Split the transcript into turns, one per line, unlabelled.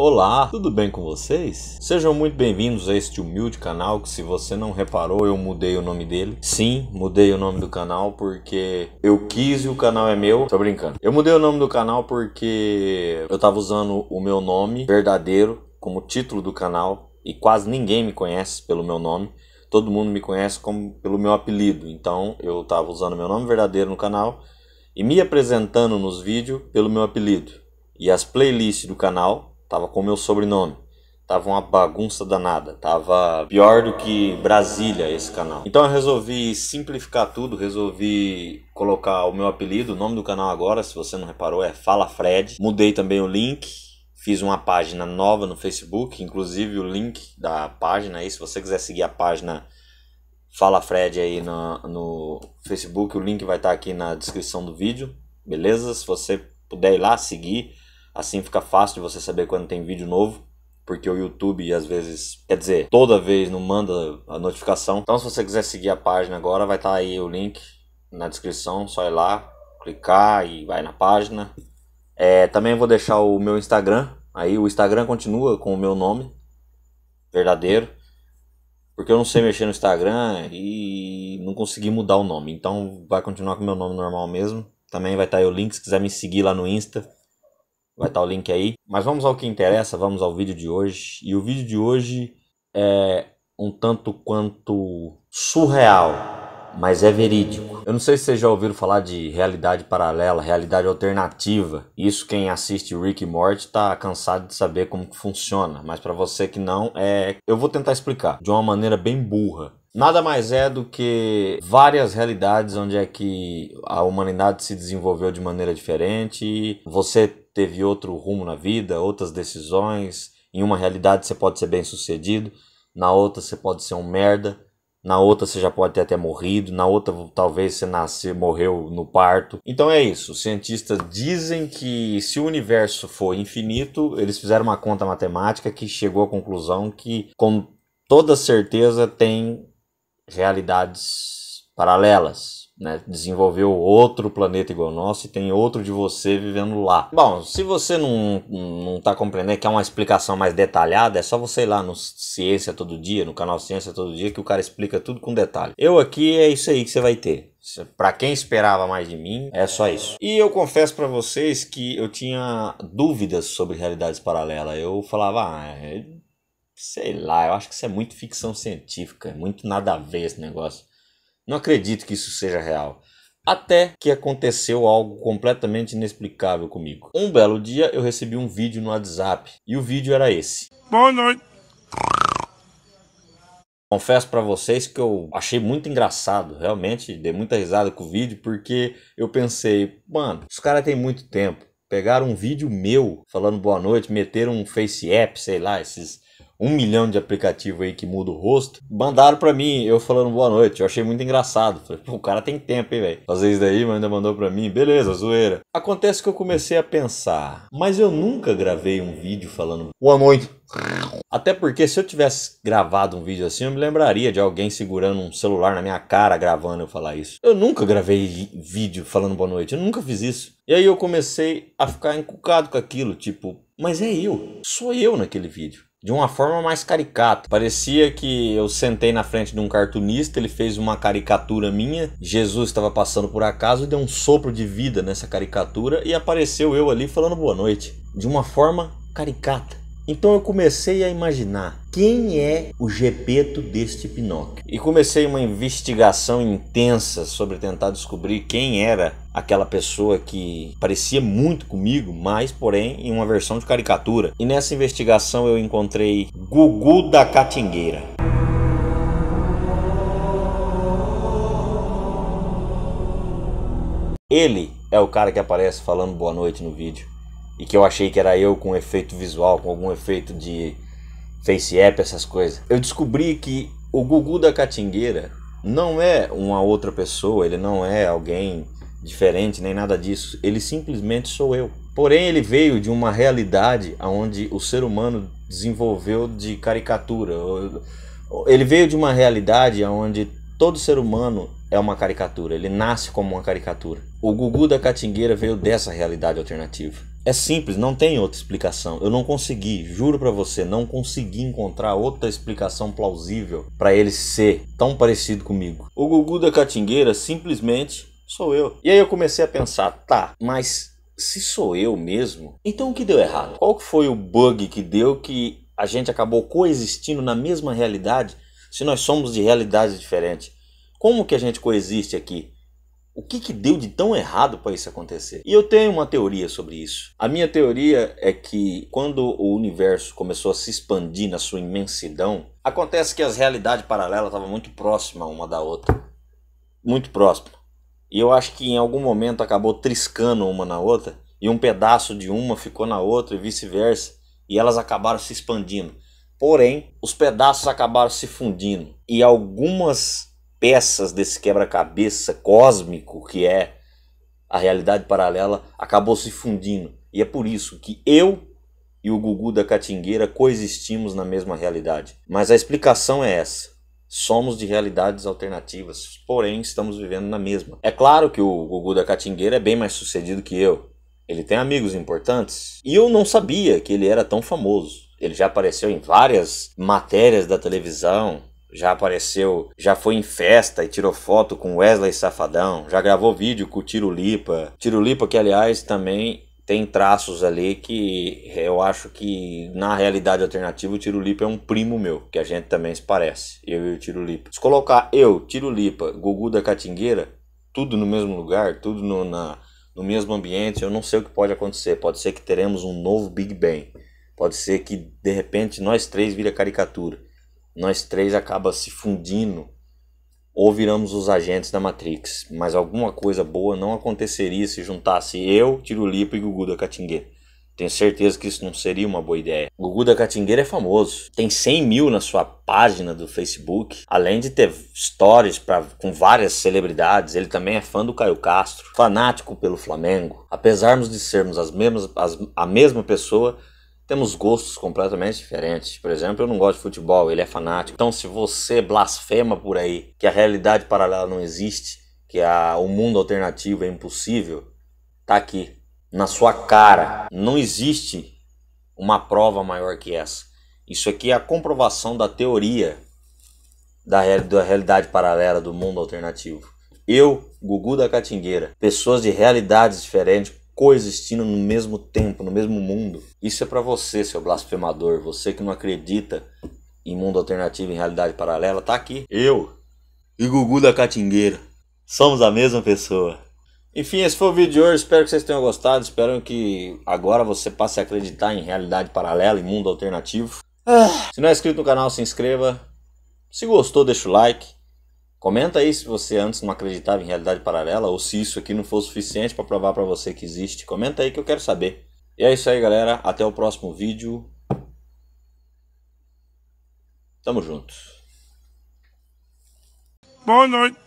Olá, tudo bem com vocês? Sejam muito bem-vindos a este humilde canal que se você não reparou, eu mudei o nome dele. Sim, mudei o nome do canal porque eu quis e o canal é meu. Tô brincando. Eu mudei o nome do canal porque eu tava usando o meu nome verdadeiro como título do canal e quase ninguém me conhece pelo meu nome. Todo mundo me conhece como pelo meu apelido. Então, eu tava usando meu nome verdadeiro no canal e me apresentando nos vídeos pelo meu apelido. E as playlists do canal tava com o meu sobrenome. Tava uma bagunça danada, tava pior do que Brasília esse canal. Então eu resolvi simplificar tudo, resolvi colocar o meu apelido, o nome do canal agora, se você não reparou, é Fala Fred. Mudei também o link, fiz uma página nova no Facebook, inclusive o link da página aí, se você quiser seguir a página Fala Fred aí no, no Facebook, o link vai estar tá aqui na descrição do vídeo, beleza? Se você puder ir lá seguir, Assim fica fácil de você saber quando tem vídeo novo porque o YouTube às vezes, quer dizer, toda vez não manda a notificação. Então, se você quiser seguir a página agora, vai estar tá aí o link na descrição, só ir lá, clicar e vai na página. É, também vou deixar o meu Instagram. Aí o Instagram continua com o meu nome verdadeiro, porque eu não sei mexer no Instagram e não consegui mudar o nome. Então, vai continuar com o meu nome normal mesmo. Também vai estar tá aí o link se quiser me seguir lá no Insta vai estar tá o link aí. Mas vamos ao que interessa, vamos ao vídeo de hoje. E o vídeo de hoje é um tanto quanto surreal, mas é verídico. Eu não sei se vocês já ouviram falar de realidade paralela, realidade alternativa. Isso quem assiste Rick e Morty está cansado de saber como que funciona, mas para você que não, é, eu vou tentar explicar de uma maneira bem burra. Nada mais é do que várias realidades onde é que a humanidade se desenvolveu de maneira diferente. Você teve outro rumo na vida, outras decisões. Em uma realidade você pode ser bem sucedido, na outra você pode ser um merda, na outra você já pode ter até morrido, na outra talvez você nasceu, morreu no parto. Então é isso. Os cientistas dizem que se o universo for infinito, eles fizeram uma conta matemática que chegou à conclusão que com toda certeza tem realidades paralelas. Né? Desenvolveu outro planeta igual ao nosso e tem outro de você vivendo lá. Bom, se você não, não tá compreendendo quer uma explicação mais detalhada, é só você ir lá no Ciência Todo Dia, no canal Ciência Todo Dia, que o cara explica tudo com detalhe. Eu aqui é isso aí que você vai ter. Para quem esperava mais de mim, é só isso. E eu confesso para vocês que eu tinha dúvidas sobre realidades paralelas. Eu falava, ah, é, sei lá, eu acho que isso é muito ficção científica, é muito nada a ver esse negócio. Não acredito que isso seja real. Até que aconteceu algo completamente inexplicável comigo. Um belo dia eu recebi um vídeo no WhatsApp e o vídeo era esse. Boa noite. Confesso para vocês que eu achei muito engraçado, realmente dei muita risada com o vídeo porque eu pensei, mano, os caras têm muito tempo. Pegaram um vídeo meu falando boa noite, meteram um face app, sei lá, esses um milhão de aplicativo aí que muda o rosto. Mandaram para mim, eu falando boa noite. Eu achei muito engraçado. Falei, pô, o cara tem tempo, hein, velho? Fazer isso daí, mas ainda mandou para mim. Beleza, zoeira. Acontece que eu comecei a pensar, mas eu nunca gravei um vídeo falando boa noite. Até porque se eu tivesse gravado um vídeo assim, eu me lembraria de alguém segurando um celular na minha cara gravando eu falar isso. Eu nunca gravei vídeo falando boa noite, eu nunca fiz isso. E aí eu comecei a ficar encucado com aquilo, tipo, mas é eu, sou eu naquele vídeo de uma forma mais caricata. Parecia que eu sentei na frente de um cartunista, ele fez uma caricatura minha, Jesus estava passando por acaso e deu um sopro de vida nessa caricatura e apareceu eu ali falando boa noite, de uma forma caricata. Então eu comecei a imaginar quem é o Gepeto deste Pinóquio. E comecei uma investigação intensa sobre tentar descobrir quem era aquela pessoa que parecia muito comigo, mas porém em uma versão de caricatura. E nessa investigação eu encontrei Gugu da Catingueira. Ele é o cara que aparece falando boa noite no vídeo e que eu achei que era eu com efeito visual, com algum efeito de face app, essas coisas. Eu descobri que o Gugu da Catingueira não é uma outra pessoa, ele não é alguém diferente nem nada disso, ele simplesmente sou eu. Porém, ele veio de uma realidade onde o ser humano desenvolveu de caricatura. Ele veio de uma realidade onde todo ser humano é uma caricatura, ele nasce como uma caricatura. O Gugu da Catingueira veio dessa realidade alternativa. É simples, não tem outra explicação. Eu não consegui, juro para você, não consegui encontrar outra explicação plausível para ele ser tão parecido comigo. O Gugu da Catingueira simplesmente sou eu. E aí eu comecei a pensar, tá, mas se sou eu mesmo, então o que deu errado? Qual foi o bug que deu que a gente acabou coexistindo na mesma realidade se nós somos de realidades diferentes? Como que a gente coexiste aqui? O que, que deu de tão errado para isso acontecer? E eu tenho uma teoria sobre isso. A minha teoria é que quando o universo começou a se expandir na sua imensidão, acontece que as realidades paralelas estavam muito próximas uma da outra. Muito próximas. E eu acho que em algum momento acabou triscando uma na outra, e um pedaço de uma ficou na outra e vice-versa, e elas acabaram se expandindo. Porém, os pedaços acabaram se fundindo e algumas peças desse quebra-cabeça cósmico que é a realidade paralela acabou se fundindo. E é por isso que eu e o Gugu da Catingueira coexistimos na mesma realidade. Mas a explicação é essa. Somos de realidades alternativas, porém estamos vivendo na mesma. É claro que o Gugu da Catingueira é bem mais sucedido que eu. Ele tem amigos importantes. E eu não sabia que ele era tão famoso. Ele já apareceu em várias matérias da televisão, já apareceu, já foi em festa e tirou foto com Wesley Safadão, já gravou vídeo com o Tiro Lipa que aliás também tem traços ali que eu acho que na realidade alternativa o Lipa é um primo meu, que a gente também se parece, eu e o Lipa. Se colocar eu, Tiro Lipa Gugu da Catingueira, tudo no mesmo lugar, tudo no, na, no mesmo ambiente, eu não sei o que pode acontecer. Pode ser que teremos um novo Big Bang. Pode ser que de repente nós três vira caricatura nós três acaba se fundindo ou viramos os agentes da Matrix. Mas alguma coisa boa não aconteceria se juntasse eu, Tirulipa e Gugu da Catingueira. Tenho certeza que isso não seria uma boa ideia. Gugu da Catingueira é famoso. Tem 100 mil na sua página do Facebook. Além de ter stories pra, com várias celebridades, ele também é fã do Caio Castro. Fanático pelo Flamengo. Apesar de sermos as mesmas, as, a mesma pessoa, temos gostos completamente diferentes. Por exemplo, eu não gosto de futebol, ele é fanático. Então, se você blasfema por aí que a realidade paralela não existe, que a, o mundo alternativo é impossível, tá aqui, na sua cara. Não existe uma prova maior que essa. Isso aqui é a comprovação da teoria da, da realidade paralela do mundo alternativo. Eu, Gugu da Catingueira, pessoas de realidades diferentes coexistindo no mesmo tempo, no mesmo mundo. Isso é para você, seu blasfemador, você que não acredita em mundo alternativo, em realidade paralela, tá aqui. Eu e Gugu da Catingueira somos a mesma pessoa. Enfim, esse foi o vídeo de hoje. Espero que vocês tenham gostado. Espero que agora você passe a acreditar em realidade paralela e mundo alternativo. Ah, se não é inscrito no canal, se inscreva. Se gostou, deixa o like. Comenta aí se você antes não acreditava em realidade paralela ou se isso aqui não for suficiente para provar para você que existe. Comenta aí que eu quero saber. E é isso aí, galera. Até o próximo vídeo. Tamo junto. Boa noite.